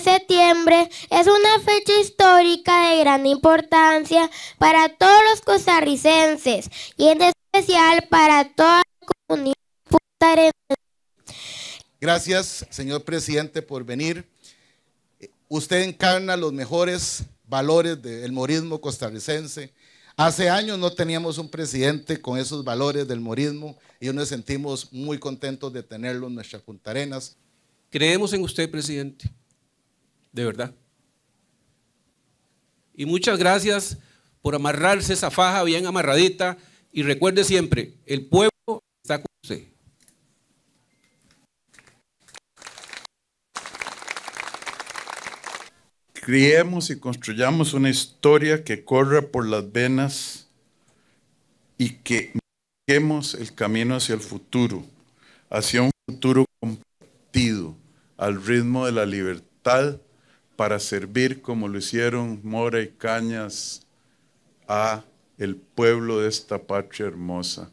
septiembre es una fecha histórica de gran importancia para todos los costarricenses y en especial para toda la comunidad Gracias, señor presidente, por venir. Usted encarna los mejores valores del morismo costarricense. Hace años no teníamos un presidente con esos valores del morismo y nos sentimos muy contentos de tenerlo en nuestra Punta Arenas. Creemos en usted, presidente de verdad. Y muchas gracias por amarrarse esa faja bien amarradita. Y recuerde siempre, el pueblo está con usted. Criemos y construyamos una historia que corra por las venas y que marquemos el camino hacia el futuro, hacia un futuro compartido, al ritmo de la libertad para servir como lo hicieron Mora y Cañas a el pueblo de esta patria hermosa.